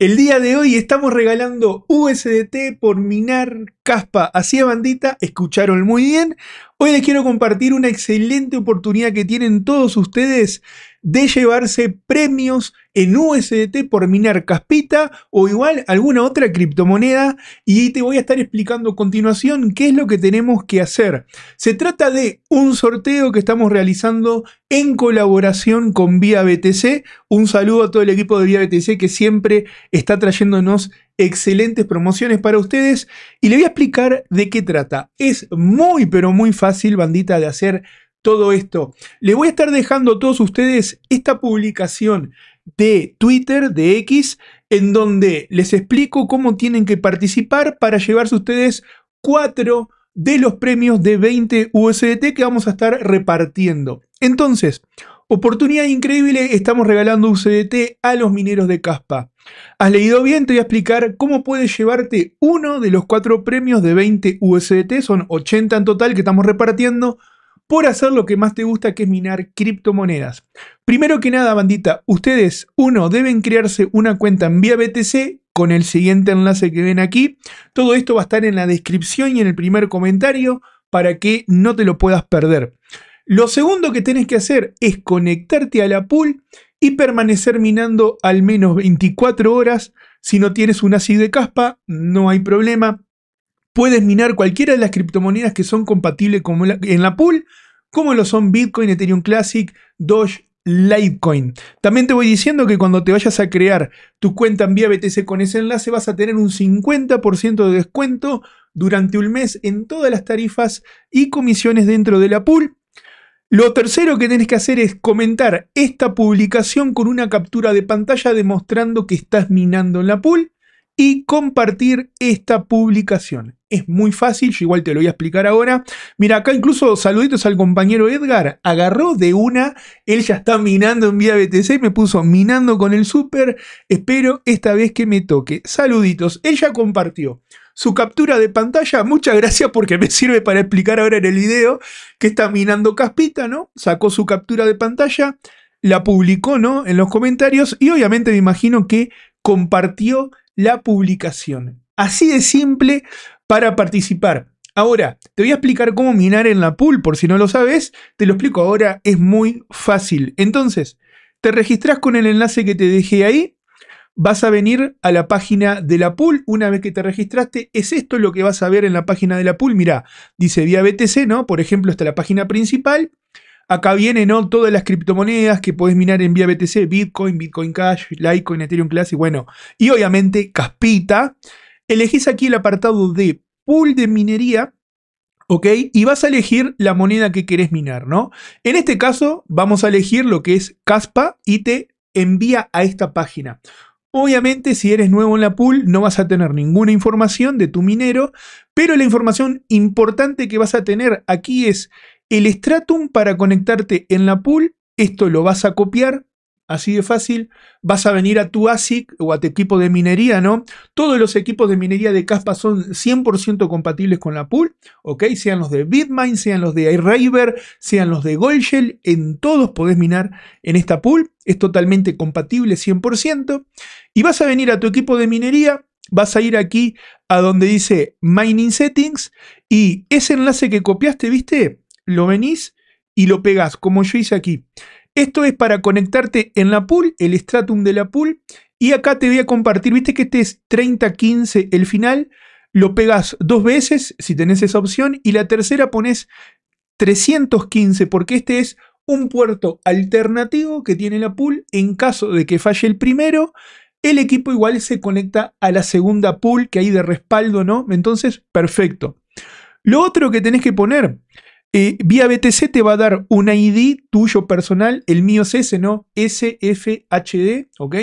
El día de hoy estamos regalando USDT por minar Caspa, hacia bandita, escucharon muy bien. Hoy les quiero compartir una excelente oportunidad que tienen todos ustedes de llevarse premios en USDT por minar Caspita o igual alguna otra criptomoneda y te voy a estar explicando a continuación qué es lo que tenemos que hacer. Se trata de un sorteo que estamos realizando en colaboración con Vía BTC. Un saludo a todo el equipo de Vía BTC que siempre está trayéndonos excelentes promociones para ustedes y le voy a explicar de qué trata. Es muy pero muy fácil, bandita, de hacer todo esto. Le voy a estar dejando a todos ustedes esta publicación de Twitter, de X, en donde les explico cómo tienen que participar para llevarse ustedes cuatro de los premios de 20 USDT que vamos a estar repartiendo. Entonces, Oportunidad increíble, estamos regalando USDT a los mineros de Caspa. ¿Has leído bien? Te voy a explicar cómo puedes llevarte uno de los cuatro premios de 20 USDT, son 80 en total que estamos repartiendo, por hacer lo que más te gusta, que es minar criptomonedas. Primero que nada, bandita, ustedes, uno, deben crearse una cuenta en vía BTC con el siguiente enlace que ven aquí. Todo esto va a estar en la descripción y en el primer comentario para que no te lo puedas perder. Lo segundo que tenés que hacer es conectarte a la pool y permanecer minando al menos 24 horas. Si no tienes un ácido de caspa, no hay problema. Puedes minar cualquiera de las criptomonedas que son compatibles con en la pool, como lo son Bitcoin, Ethereum Classic, Doge, Litecoin. También te voy diciendo que cuando te vayas a crear tu cuenta en vía BTC con ese enlace vas a tener un 50% de descuento durante un mes en todas las tarifas y comisiones dentro de la pool. Lo tercero que tenés que hacer es comentar esta publicación con una captura de pantalla demostrando que estás minando en la pool y compartir esta publicación. Es muy fácil, yo igual te lo voy a explicar ahora. Mira, acá incluso saluditos al compañero Edgar. Agarró de una, él ya está minando en vía BTC, me puso minando con el super. Espero esta vez que me toque. Saluditos, Ella compartió su captura de pantalla. Muchas gracias porque me sirve para explicar ahora en el video que está minando Caspita, ¿no? Sacó su captura de pantalla, la publicó, ¿no? En los comentarios y obviamente me imagino que compartió la publicación. Así de simple para participar. Ahora, te voy a explicar cómo minar en la pool, por si no lo sabes, te lo explico ahora, es muy fácil. Entonces, te registras con el enlace que te dejé ahí, vas a venir a la página de la pool. Una vez que te registraste, es esto lo que vas a ver en la página de la pool. mira, dice vía BTC, ¿no? Por ejemplo, está la página principal. Acá vienen todas las criptomonedas que puedes minar en vía BTC, Bitcoin, Bitcoin Cash, Litecoin, Ethereum Classic, bueno, y obviamente Caspita. Elegís aquí el apartado de pool de minería, ¿ok? Y vas a elegir la moneda que querés minar, ¿no? En este caso vamos a elegir lo que es Caspa y te envía a esta página. Obviamente, si eres nuevo en la pool, no vas a tener ninguna información de tu minero, pero la información importante que vas a tener aquí es el stratum para conectarte en la pool. Esto lo vas a copiar, Así de fácil, vas a venir a tu ASIC o a tu equipo de minería, ¿no? Todos los equipos de minería de Caspa son 100% compatibles con la pool, ¿ok? Sean los de Bitmine, sean los de iRaver, sean los de Goldshell, en todos podés minar en esta pool, es totalmente compatible 100%. Y vas a venir a tu equipo de minería, vas a ir aquí a donde dice Mining Settings y ese enlace que copiaste, ¿viste? Lo venís y lo pegás, como yo hice aquí. Esto es para conectarte en la pool, el stratum de la pool. Y acá te voy a compartir, viste que este es 30-15 el final. Lo pegas dos veces si tenés esa opción. Y la tercera pones 315 porque este es un puerto alternativo que tiene la pool. En caso de que falle el primero, el equipo igual se conecta a la segunda pool que hay de respaldo, ¿no? Entonces, perfecto. Lo otro que tenés que poner eh, vía BTC te va a dar un ID tuyo personal, el mío es ese, ¿no? SFHD, ¿ok?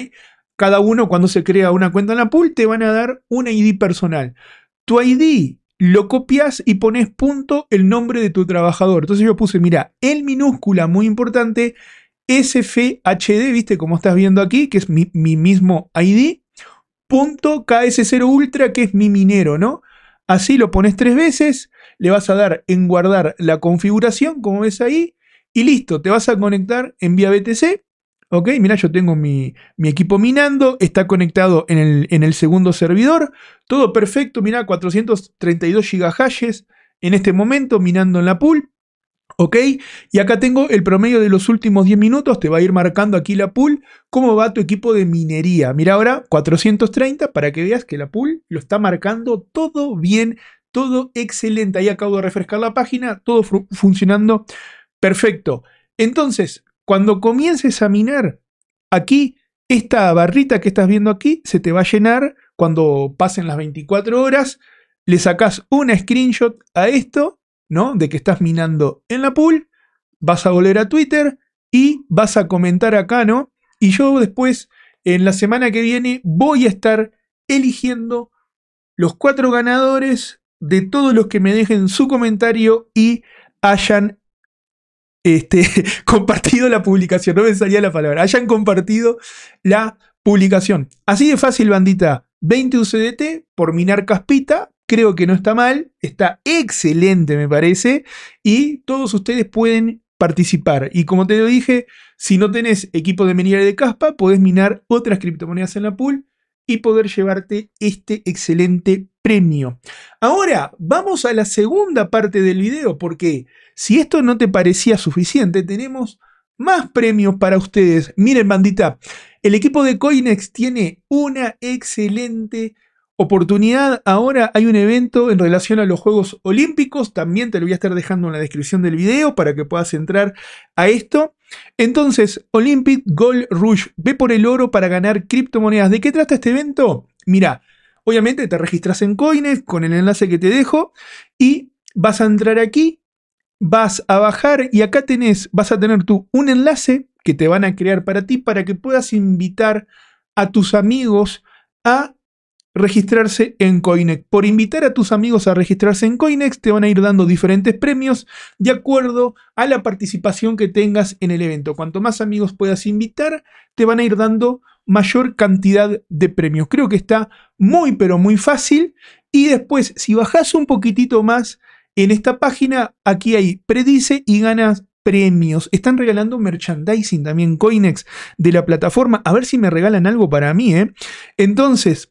Cada uno cuando se crea una cuenta en la pool te van a dar un ID personal. Tu ID lo copias y pones punto el nombre de tu trabajador. Entonces yo puse, mira, el minúscula, muy importante, SFHD, ¿viste? Como estás viendo aquí, que es mi, mi mismo ID, punto KS0 Ultra, que es mi minero, ¿no? Así lo pones tres veces, le vas a dar en guardar la configuración, como ves ahí, y listo, te vas a conectar en vía BTC. Ok, mira, yo tengo mi, mi, equipo minando, está conectado en el, en el segundo servidor, todo perfecto, mira, 432 GHz en este momento minando en la pool. ¿Ok? Y acá tengo el promedio de los últimos 10 minutos, te va a ir marcando aquí la pool, cómo va tu equipo de minería. Mira ahora, 430, para que veas que la pool lo está marcando todo bien, todo excelente. Ahí acabo de refrescar la página, todo funcionando perfecto. Entonces, cuando comiences a minar, aquí, esta barrita que estás viendo aquí, se te va a llenar cuando pasen las 24 horas. Le sacas una screenshot a esto ¿no? De que estás minando en la pool, vas a volver a Twitter y vas a comentar acá, ¿no? Y yo después, en la semana que viene, voy a estar eligiendo los cuatro ganadores de todos los que me dejen su comentario y hayan este, compartido la publicación. No me salía la palabra. Hayan compartido la publicación. Así de fácil, bandita. 20 UCDT por minar caspita creo que no está mal, está excelente me parece, y todos ustedes pueden participar. Y como te lo dije, si no tenés equipo de minería de caspa, podés minar otras criptomonedas en la pool y poder llevarte este excelente premio. Ahora, vamos a la segunda parte del video, porque si esto no te parecía suficiente, tenemos más premios para ustedes. Miren, bandita, el equipo de Coinex tiene una excelente oportunidad, ahora hay un evento en relación a los Juegos Olímpicos, también te lo voy a estar dejando en la descripción del video para que puedas entrar a esto. Entonces, Olympic Gold Rush, ve por el oro para ganar criptomonedas. ¿De qué trata este evento? Mira, obviamente te registras en Coines con el enlace que te dejo y vas a entrar aquí, vas a bajar y acá tenés, vas a tener tú un enlace que te van a crear para ti para que puedas invitar a tus amigos a registrarse en Coinex. Por invitar a tus amigos a registrarse en Coinex, te van a ir dando diferentes premios de acuerdo a la participación que tengas en el evento. Cuanto más amigos puedas invitar, te van a ir dando mayor cantidad de premios. Creo que está muy, pero muy fácil. Y después, si bajas un poquitito más en esta página, aquí hay predice y ganas premios. Están regalando merchandising también, Coinex, de la plataforma. A ver si me regalan algo para mí, ¿eh? Entonces,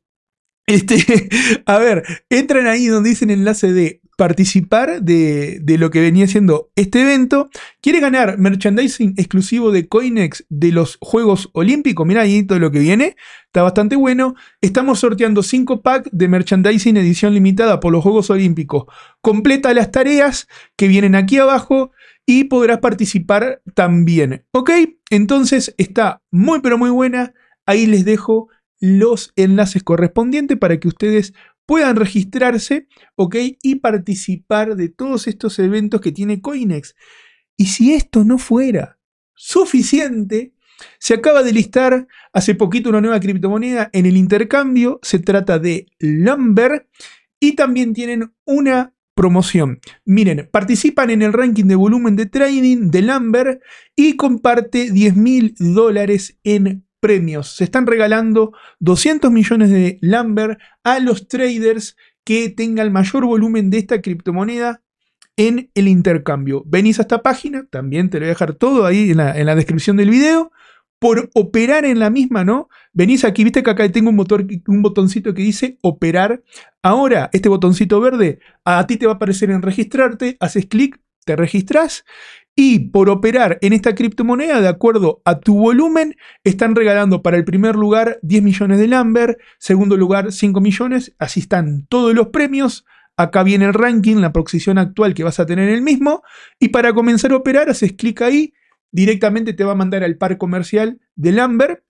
este, a ver, entran ahí donde dicen enlace de participar de, lo que venía siendo este evento. Quiere ganar merchandising exclusivo de Coinex de los Juegos Olímpicos. Mira ahí todo lo que viene. Está bastante bueno. Estamos sorteando 5 packs de merchandising edición limitada por los Juegos Olímpicos. Completa las tareas que vienen aquí abajo y podrás participar también. ¿Ok? Entonces está muy pero muy buena. Ahí les dejo los enlaces correspondientes para que ustedes puedan registrarse y participar de todos estos eventos que tiene Coinex. Y si esto no fuera suficiente, se acaba de listar hace poquito una nueva criptomoneda en el intercambio, se trata de Lumber y también tienen una promoción. Miren, participan en el ranking de volumen de trading de Lumber y comparte 10 mil dólares en premios. Se están regalando 200 millones de Lambert a los traders que tengan el mayor volumen de esta criptomoneda en el intercambio. Venís a esta página, también te lo voy a dejar todo ahí en la, descripción del video. Por operar en la misma, ¿no? Venís aquí, viste que acá tengo un, motor, un botoncito que dice operar. Ahora, este botoncito verde, a ti te va a aparecer en registrarte, haces clic, te registras y por operar en esta criptomoneda, de acuerdo a tu volumen, están regalando para el primer lugar 10 millones de Lambert, segundo lugar 5 millones, así están todos los premios. Acá viene el ranking, la proxición actual que vas a tener el mismo. Y para comenzar a operar, haces clic ahí, directamente te va a mandar al par comercial de Lambert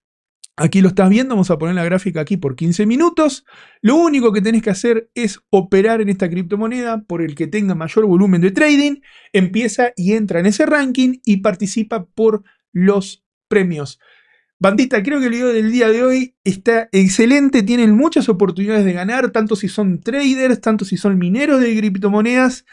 Aquí lo estás viendo, vamos a poner la gráfica aquí por 15 minutos. Lo único que tenés que hacer es operar en esta criptomoneda por el que tenga mayor volumen de trading, empieza y entra en ese ranking y participa por los premios. Bandita, creo que el video del día de hoy está excelente, tienen muchas oportunidades de ganar, tanto si son traders, tanto si son mineros de criptomonedas.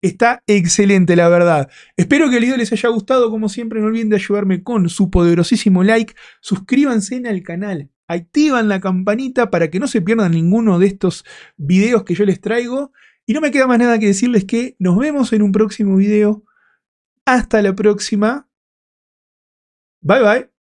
Está excelente, la verdad. Espero que el video les haya gustado. Como siempre, no olviden de ayudarme con su poderosísimo like. Suscríbanse al canal. Activan la campanita para que no se pierdan ninguno de estos videos que yo les traigo. Y no me queda más nada que decirles que nos vemos en un próximo video. Hasta la próxima. Bye bye.